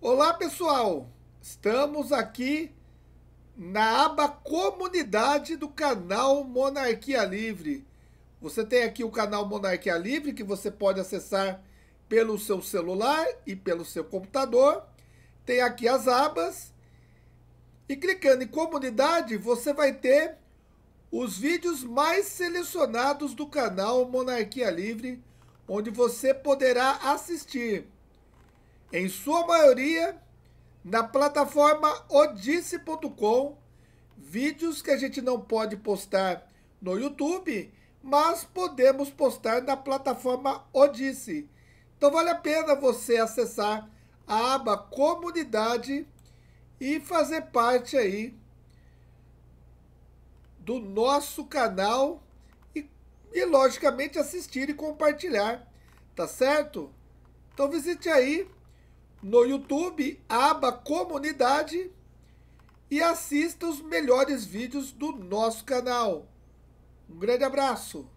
Olá pessoal, estamos aqui na aba comunidade do canal Monarquia Livre. Você tem aqui o canal Monarquia Livre que você pode acessar pelo seu celular e pelo seu computador. Tem aqui as abas e clicando em comunidade você vai ter os vídeos mais selecionados do canal Monarquia Livre, onde você poderá assistir em sua maioria, na plataforma odisse.com, vídeos que a gente não pode postar no YouTube, mas podemos postar na plataforma Odisse. Então vale a pena você acessar a aba comunidade e fazer parte aí do nosso canal e, e logicamente assistir e compartilhar, tá certo? Então visite aí no YouTube, aba comunidade e assista os melhores vídeos do nosso canal. Um grande abraço!